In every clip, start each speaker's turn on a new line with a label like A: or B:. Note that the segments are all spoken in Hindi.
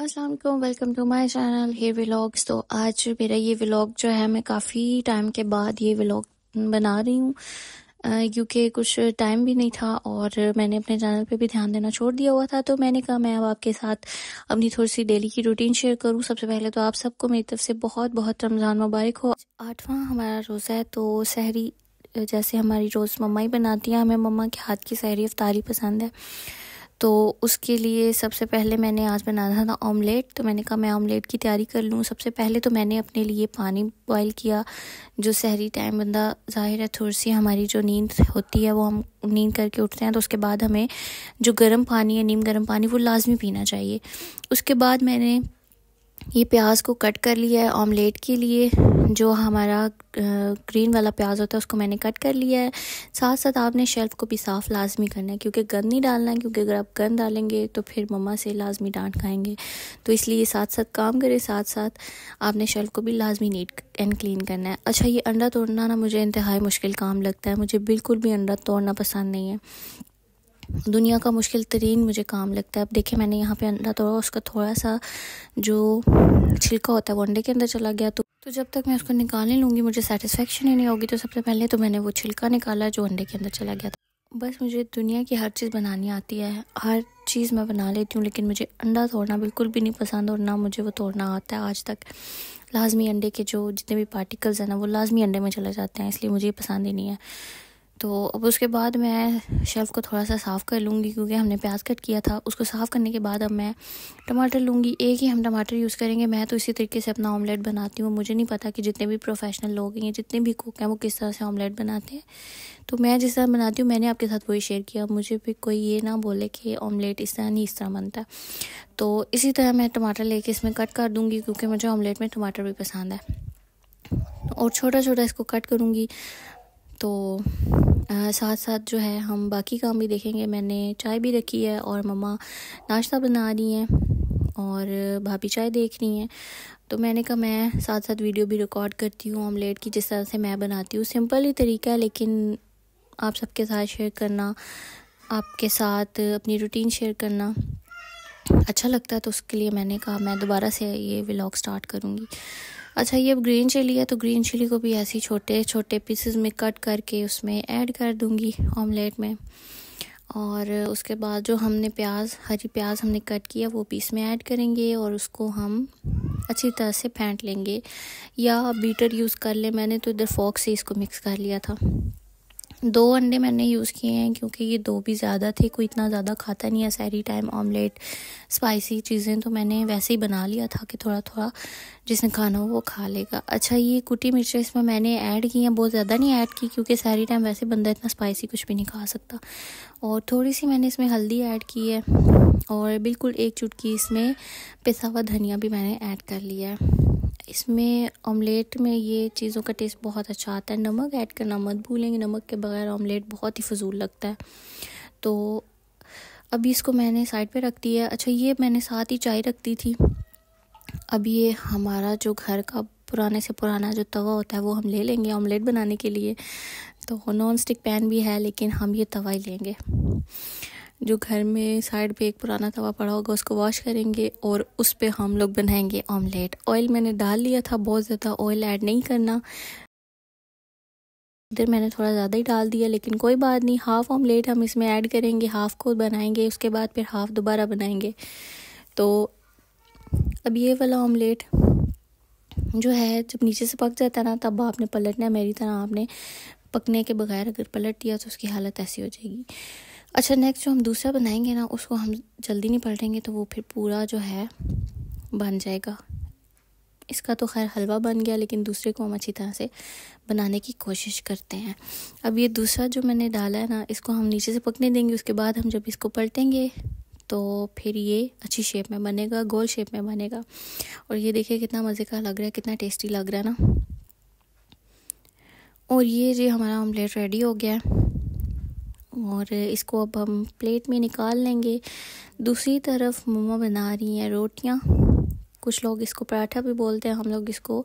A: Aslam welcome to my channel hair vlogs तो आज मेरा ये व्लॉग जो है मैं काफ़ी टाइम के बाद ये व्लॉग बना रही हूँ क्योंकि कुछ टाइम भी नहीं था और मैंने अपने चैनल पे भी ध्यान देना छोड़ दिया हुआ था तो मैंने कहा मैं अब आपके साथ अपनी थोड़ी सी डेली की रूटीन शेयर करूँ सबसे पहले तो आप सबको मेरी तरफ से बहुत बहुत रमज़ान मुबारक हो आठवां हमारा रोज़ा है तो सहरी जैसे हमारी रोज़ मम्मा ही बनाती हैं हमें मम्मा के हाथ की सहरी अफ्तारी पसंद है तो उसके लिए सबसे पहले मैंने आज बनाना था ऑमलेट तो मैंने कहा मैं ऑमलेट की तैयारी कर लूँ सबसे पहले तो मैंने अपने लिए पानी बॉयल किया जो शहरी टाइम बंदा ज़ाहिर है थोड़ी सी हमारी जो नींद होती है वो हम नींद करके उठते हैं तो उसके बाद हमें जो गर्म पानी है नीम गर्म पानी वो लाजमी पीना चाहिए उसके बाद मैंने ये प्याज को कट कर लिया है ऑमलेट के लिए जो हमारा ग्रीन वाला प्याज होता है उसको मैंने कट कर लिया है साथ साथ आपने शेल्फ़ को भी साफ़ लाजमी करना है क्योंकि गंद नहीं डालना है क्योंकि अगर आप गंद डालेंगे तो फिर मम्मा से लाजमी डांट खाएंगे तो इसलिए साथ साथ काम करें साथ साथ आपने शेल्फ़ को भी लाजमी नीट एंड क्लीन करना है अच्छा ये अंडा तोड़ना ना मुझे इंतहाई मुश्किल काम लगता है मुझे बिल्कुल भी अंडा तोड़ना पसंद नहीं है दुनिया का मुश्किल तरीन मुझे काम लगता है अब देखिए मैंने यहाँ पे अंडा तोड़ा उसका थोड़ा सा जो छिलका होता है वो अंडे के अंदर चला गया तो तो जब तक मैं उसको निकाल नहीं लूँगी मुझे सेटिस्फेक्शन ही नहीं होगी तो सबसे पहले तो मैंने वो छिलका निकाला जो अंडे के अंदर चला गया था बस मुझे दुनिया की हर चीज़ बनानी आती है हर चीज़ मैं बना लेती हूँ लेकिन मुझे अंडा तोड़ना बिल्कुल भी नहीं पसंद और ना मुझे वो तोड़ना आता है आज तक लाजमी अंडे के जो जितने भी पार्टिकल्स हैं ना वो लाजमी अंडे में चले जाते हैं इसलिए मुझे पसंद ही नहीं है तो अब उसके बाद मैं शेल्फ़ को थोड़ा सा साफ़ कर लूँगी क्योंकि हमने प्याज कट किया था उसको साफ़ करने के बाद अब मैं टमाटर लूँगी एक ही हम टमाटर यूज़ करेंगे मैं तो इसी तरीके से अपना ऑमलेट बनाती हूँ मुझे नहीं पता कि जितने भी प्रोफेशनल लोग हैं जितने भी कुक हैं वो किस तरह से ऑमलेट बनाते हैं तो मैं जिस तरह बनाती हूँ मैंने आपके साथ वही शेयर किया मुझे भी कोई ये ना बोले कि ऑमलेट इस तरह नहीं इस तरह बनता तो इसी तरह मैं टमाटर ले इसमें कट कर दूँगी क्योंकि मुझे ऑमलेट में टमाटर भी पसंद है और छोटा छोटा इसको कट करूँगी तो साथ साथ जो है हम बाकी काम भी देखेंगे मैंने चाय भी रखी है और मम्मा नाश्ता बना रही हैं और भाभी चाय देख रही हैं तो मैंने कहा मैं साथ साथ वीडियो भी रिकॉर्ड करती हूँ ऑमलेट की जिस तरह से मैं बनाती हूँ सिंपल ही तरीका है लेकिन आप सबके साथ शेयर करना आपके साथ अपनी रूटीन शेयर करना अच्छा लगता है तो उसके लिए मैंने कहा मैं दोबारा से ये व्लॉग स्टार्ट करूँगी अच्छा ये अब ग्रीन चिली है तो ग्रीन चिली को भी ऐसे छोटे छोटे पीसेस में कट करके उसमें ऐड कर दूँगी ऑमलेट में और उसके बाद जो हमने प्याज हरी प्याज हमने कट किया वो पीस में ऐड करेंगे और उसको हम अच्छी तरह से फेंट लेंगे या बीटर यूज़ कर ले मैंने तो इधर फॉक से इसको मिक्स कर लिया था दो अंडे मैंने यूज़ किए हैं क्योंकि ये दो भी ज़्यादा थे कोई इतना ज़्यादा खाता नहीं है सारी टाइम ऑमलेट स्पाइसी चीज़ें तो मैंने वैसे ही बना लिया था कि थोड़ा थोड़ा जिसने खाना हो वो खा लेगा अच्छा ये कुटी मिर्च इसमें मैंने ऐड की हैं बहुत ज़्यादा नहीं ऐड की क्योंकि सारी टाइम वैसे बंदा इतना स्पाइसी कुछ भी नहीं खा सकता और थोड़ी सी मैंने इसमें हल्दी ऐड की है और बिल्कुल एक चुटकी इसमें पिसा हुआ धनिया भी मैंने ऐड कर लिया है इसमें ऑमलेट में ये चीज़ों का टेस्ट बहुत अच्छा आता है नमक ऐड करना मत भूलेंगे नमक के बगैर ऑमलेट बहुत ही फजूल लगता है तो अभी इसको मैंने साइड पे रख दिया अच्छा ये मैंने साथ ही चाय रख दी थी अब ये हमारा जो घर का पुराने से पुराना जो तवा होता है वो हम ले लेंगे ऑमलेट बनाने के लिए तो नॉन स्टिक पैन भी है लेकिन हम ये तवा ही लेंगे जो घर में साइड पे एक पुराना तवा पड़ा होगा उसको वॉश करेंगे और उस पर हम लोग बनाएंगे ऑमलेट ऑयल मैंने डाल लिया था बहुत ज़्यादा ऑयल ऐड नहीं करना इधर मैंने थोड़ा ज़्यादा ही डाल दिया लेकिन कोई बात नहीं हाफ़ ऑमलेट हम इसमें ऐड करेंगे हाफ़ को बनाएंगे उसके बाद फिर हाफ़ दोबारा बनाएंगे तो अब ये वाला ऑमलेट जो है जब नीचे से पक जाता है ना तब आपने पलटना मेरी तरह आपने पकने के बगैर अगर पलट दिया तो उसकी हालत ऐसी हो जाएगी अच्छा नेक्स्ट जो हम दूसरा बनाएंगे ना उसको हम जल्दी नहीं पलटेंगे तो वो फिर पूरा जो है बन जाएगा इसका तो खैर हलवा बन गया लेकिन दूसरे को हम अच्छी तरह से बनाने की कोशिश करते हैं अब ये दूसरा जो मैंने डाला है ना इसको हम नीचे से पकने देंगे उसके बाद हम जब इसको पलटेंगे तो फिर ये अच्छी शेप में बनेगा गोल शेप में बनेगा और ये देखिए कितना मज़े का लग रहा है कितना टेस्टी लग रहा है ना और ये जी हमारा ऑमलेट रेडी हो गया है और इसको अब हम प्लेट में निकाल लेंगे दूसरी तरफ मोमो बना रही हैं रोटियाँ कुछ लोग इसको पराठा भी बोलते हैं हम लोग इसको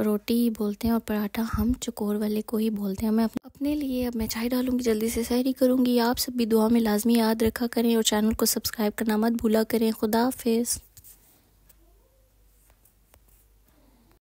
A: रोटी ही बोलते हैं और पराठा हम चकोर वाले को ही बोलते हैं मैं अपने लिए अब मैं चाय डालूंगी जल्दी से सहरी करूँगी आप सब भी दुआ में लाजमी याद रखा करें और चैनल को सब्सक्राइब करना मत भूला करें खुदा हाफिज़